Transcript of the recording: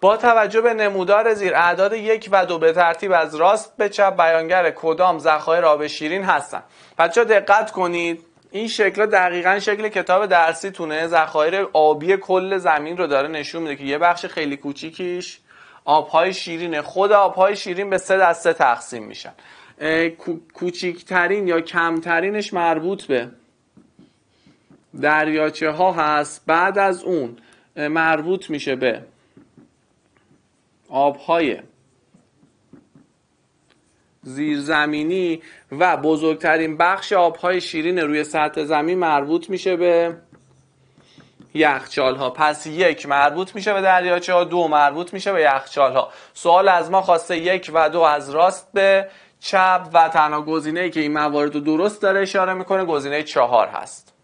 با توجه به نمودار زیر اعداد یک و دو به ترتیب از راست به چپ بیانگر کدام ذخایر آب شیرین هستند بچه دقت کنید این شکل دقیقا شکل کتاب درسی تونه ذخایر آبی کل زمین رو داره نشون میده که یه بخش خیلی کوچیکیش آبهای شیرینه خود آبهای شیرین به سه دسته تقسیم میشن کوچیکترین یا کمترینش مربوط به دریاچه ها هست بعد از اون مربوط میشه به آبهای زیرزمینی و بزرگترین بخش آبهای شیرین روی سطح زمین مربوط میشه به یخچال ها پس یک مربوط میشه به دریاچه ها دو مربوط میشه به یخچال ها سوال از ما خواسته یک و دو از راست به چپ و تنها گزینه که این موارد رو درست داره اشاره میکنه گزینه چهار هست